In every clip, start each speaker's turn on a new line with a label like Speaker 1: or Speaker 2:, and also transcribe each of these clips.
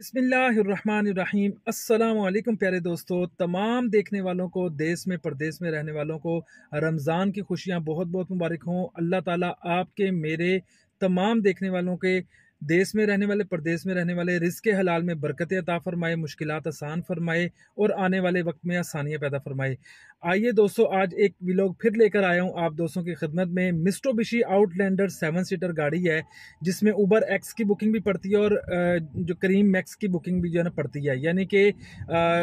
Speaker 1: बसमिलीम अल्लाम प्यारे दोस्तों तमाम देखने वालों को देश में प्रदेश में रहने वालों को रमज़ान की खुशियाँ बहुत बहुत मुबारक हों अल्लाह ताला आपके मेरे तमाम देखने वालों के देश में रहने वाले प्रदेश में रहने वाले रिस्क हलाल में बरकत अता फरमाए मुश्किल आसान फरमाए और आने वाले वक्त में आसानियाँ पैदा फरमाए आइए दोस्तों आज एक व्लॉग फिर लेकर आया हूँ आप दोस्तों की खिदमत में मिस्टोबिशी आउटलैंडर सेवन सीटर गाड़ी है जिसमें उबर एक्स की बुकिंग भी पड़ती है और जो करीम मैक्स की बुकिंग भी जो है ना पड़ती है यानी कि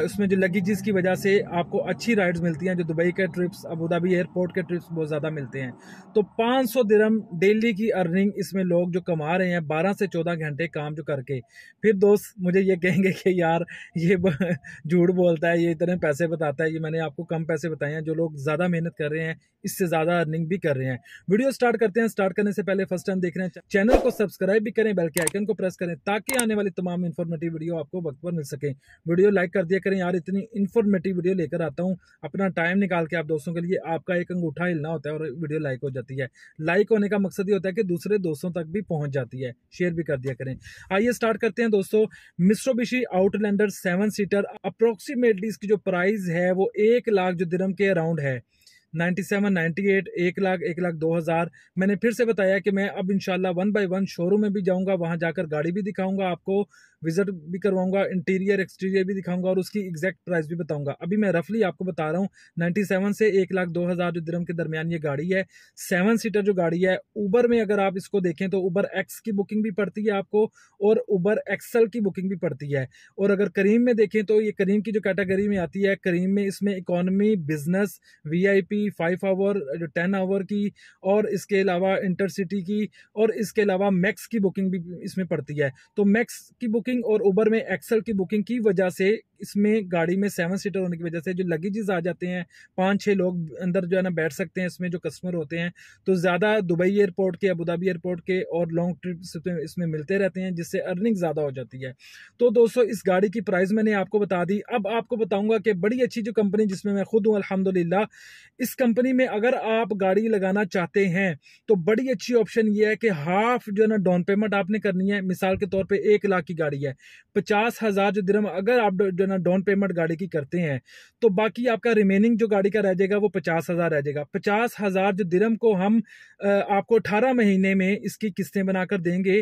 Speaker 1: उसमें जो लगेजेस की वजह से आपको अच्छी राइड्स मिलती हैं जो दुबई के ट्रिप्स अबूधाबी एयरपोर्ट के ट्रिप्स बहुत ज़्यादा मिलते हैं तो पाँच सौ डेली की अर्निंग इसमें लोग जो कमा रहे हैं बारह से चौदह घंटे काम जो करके फिर दोस्त मुझे ये कहेंगे कि यार ये झूठ बोलता है ये इतने पैसे बताता है ये मैंने आपको कम पैसे बताए हैं जो लोग ज़्यादा मेहनत कर रहे हैं इससे ज़्यादा अर्निंग भी कर रहे हैं वीडियो स्टार्ट करते हैं स्टार्ट करने से पहले फर्स्ट टाइम देख रहे हैं चैनल को सब्सक्राइब भी करें बेल के आइकन को प्रेस करें ताकि आने वाली तमाम इन्फॉर्मेटिव वीडियो आपको वक्त पर मिल सके वीडियो लाइक कर दिया करें यार इतनी इन्फॉर्मेटिव वीडियो लेकर आता हूँ अपना टाइम निकाल के आप दोस्तों के लिए आपका एक अंगूठा हिलना होता है और वीडियो लाइक हो जाती है लाइक होने का मकसद ये होता है कि दूसरे दोस्तों तक भी पहुँच जाती है शेयर अपडेट भी कर दिया करें आइए स्टार्ट करते हैं दोस्तों Mitsubishi outlander seven seater approximately इसकी जो प्राइस है वो एक लाख जो दिरम के अराउंड है 97, 98, एक लाख एक लाख दो हज़ार मैंने फिर से बताया कि मैं अब इंशाल्लाह वन बाय वन शोरूम में भी जाऊंगा वहां जाकर गाड़ी भी दिखाऊंगा आपको विजिट भी करवाऊंगा इंटीरियर एक्सटीरियर भी दिखाऊंगा और उसकी एग्जैक्ट प्राइस भी बताऊंगा अभी मैं रफली आपको बता रहा हूँ नाइन्टी सेवन से एक लाख दो हज़ार जो दरम के दरमियान ये गाड़ी है सेवन सीटर जो गाड़ी है ऊबर में अगर आप इसको देखें तो ऊबर एक्स की बुकिंग भी पड़ती है आपको और ऊबर एक्सल की बुकिंग भी पड़ती है और अगर करीम में देखें तो ये करीम की जो कैटेगरी में आती है करीम में इसमें economy business V I P five hour जो टेन आवर की और इसके अलावा इंटरसिटी की और इसके अलावा मैक्स की बुकिंग भी इसमें पड़ती है तो मैक्स की बुकिंग बुकिंग और उबर में एक्सल की बुकिंग की वजह से इसमें गाड़ी में सेवन सीटर होने की वजह से जो लगेजेस आ जाते हैं पाँच छः लोग अंदर जो है ना बैठ सकते हैं इसमें जो कस्टमर होते हैं तो ज़्यादा दुबई एयरपोर्ट के अबूधाबी एयरपोर्ट के और लॉन्ग ट्रिप इसमें मिलते रहते हैं जिससे अर्निंग ज़्यादा हो जाती है तो दोस्तों इस गाड़ी की प्राइस मैंने आपको बता दी अब आपको बताऊँगा कि बड़ी अच्छी जो कंपनी जिसमें मैं खुद हूँ अलहमदिल्ला इस कंपनी में अगर आप गाड़ी लगाना चाहते हैं तो बड़ी अच्छी ऑप्शन ये है कि हाफ जो है ना डाउन पेमेंट आपने करनी है मिसाल के तौर पर एक लाख की गाड़ी है पचास हज़ार जो दरम अगर आप जो है अपना डाउन पेमेंट गाड़ी की करते हैं तो बाकी आपका रिमेनिंग जो गाड़ी का रह जाएगा वो पचास हज़ार रह जाएगा पचास हज़ार जो दिरम को हम आपको अठारह महीने में इसकी किस्तें बनाकर देंगे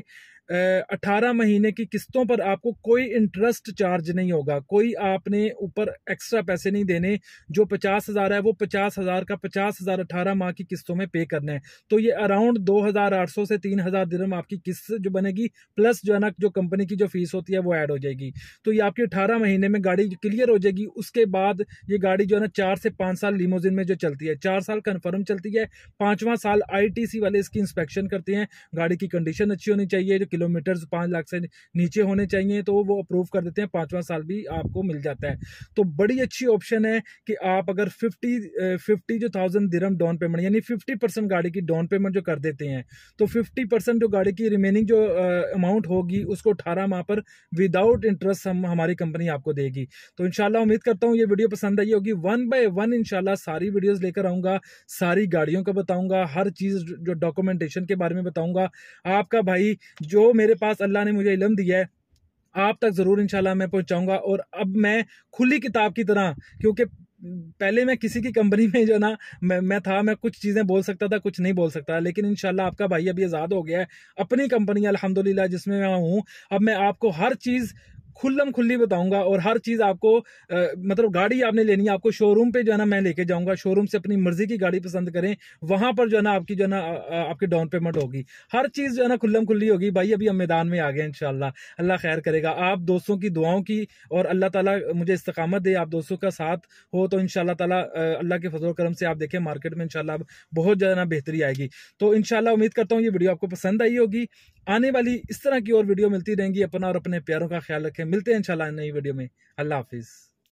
Speaker 1: अठारह महीने की किस्तों पर आपको कोई इंटरेस्ट चार्ज नहीं होगा कोई आपने ऊपर एक्स्ट्रा पैसे नहीं देने जो पचास हज़ार है वो पचास हज़ार का पचास हज़ार अठारह माह की किस्तों में पे करना है तो ये अराउंड दो हज़ार आठ सौ से तीन हज़ार में आपकी किस्त जो बनेगी प्लस जो है ना जो कंपनी की जो फीस होती है वो ऐड हो जाएगी तो ये आपकी अठारह महीने में गाड़ी क्लियर हो जाएगी उसके बाद ये गाड़ी जो है ना चार से पाँच साल लिमोजिन में जो चलती है चार साल कन्फर्म चलती है पाँचवा साल आई वाले इसकी इंस्पेक्शन करते हैं गाड़ी की कंडीशन अच्छी होनी चाहिए जो किलोमीटर पाँच लाख से नीचे होने चाहिए तो वो अप्रूव कर देते हैं पाँचवा साल भी आपको मिल जाता है तो बड़ी अच्छी ऑप्शन है कि आप अगर फिफ्टी फिफ्टी जो थाउजेंड दिरम डाउन पेमेंट यानी फिफ्टी परसेंट गाड़ी की डाउन पेमेंट जो कर देते हैं तो फिफ्टी परसेंट जो गाड़ी की रिमेनिंग जो अमाउंट होगी उसको अठारह माह पर विदाउट इंटरेस्ट हम हमारी कंपनी आपको देगी तो इनशाला उम्मीद करता हूँ ये वीडियो पसंद आई होगी वन बाय वन इनशाला सारी वीडियोज लेकर आऊँगा सारी गाड़ियों का बताऊँगा हर चीज़ जो डॉक्यूमेंटेशन के बारे में बताऊँगा आपका भाई जो मेरे पास अल्लाह ने मुझे इलम दिया है आप तक ज़रूर इंशाल्लाह मैं पहुंचाऊंगा और अब मैं खुली किताब की तरह क्योंकि पहले मैं किसी की कंपनी में जो ना मैं मैं था मैं कुछ चीज़ें बोल सकता था कुछ नहीं बोल सकता लेकिन इनशाला आपका भाई अभी आज़ाद हो गया है अपनी कंपनी अल्हम्दुलिल्लाह जिसमें मैं हूँ अब मैं आपको हर चीज़ खुल्लम खुल्ली बताऊंगा और हर चीज़ आपको आ, मतलब गाड़ी आपने लेनी है आपको शोरूम पे जो है ना मैं लेके जाऊंगा शोरूम से अपनी मर्जी की गाड़ी पसंद करें वहां पर जो है ना आपकी जो है ना आपकी डाउन पेमेंट होगी हर चीज़ जो है ना खुल्लम खुल्ली होगी भाई अभी हम मैदान में आ गए इनशाला अल्लाह खैर करेगा आप दोस्तों की दुआओं की और अल्लाह तला मुझे इस्तकामत दे आप दोस्तों का साथ हो तो इन ताला अल्लाह के फजल करम से आप देखें मार्केट में इनशाला बहुत ज़्यादा बेहतरी आएगी तो इनशाला उम्मीद करता हूँ ये वीडियो आपको पसंद आई होगी आने वाली इस तरह की और वीडियो मिलती रहेंगी अपना और अपने प्यारों का ख्याल रखें मिलते हैं इंशाल्लाह नई वीडियो में अल्लाह हाफिज़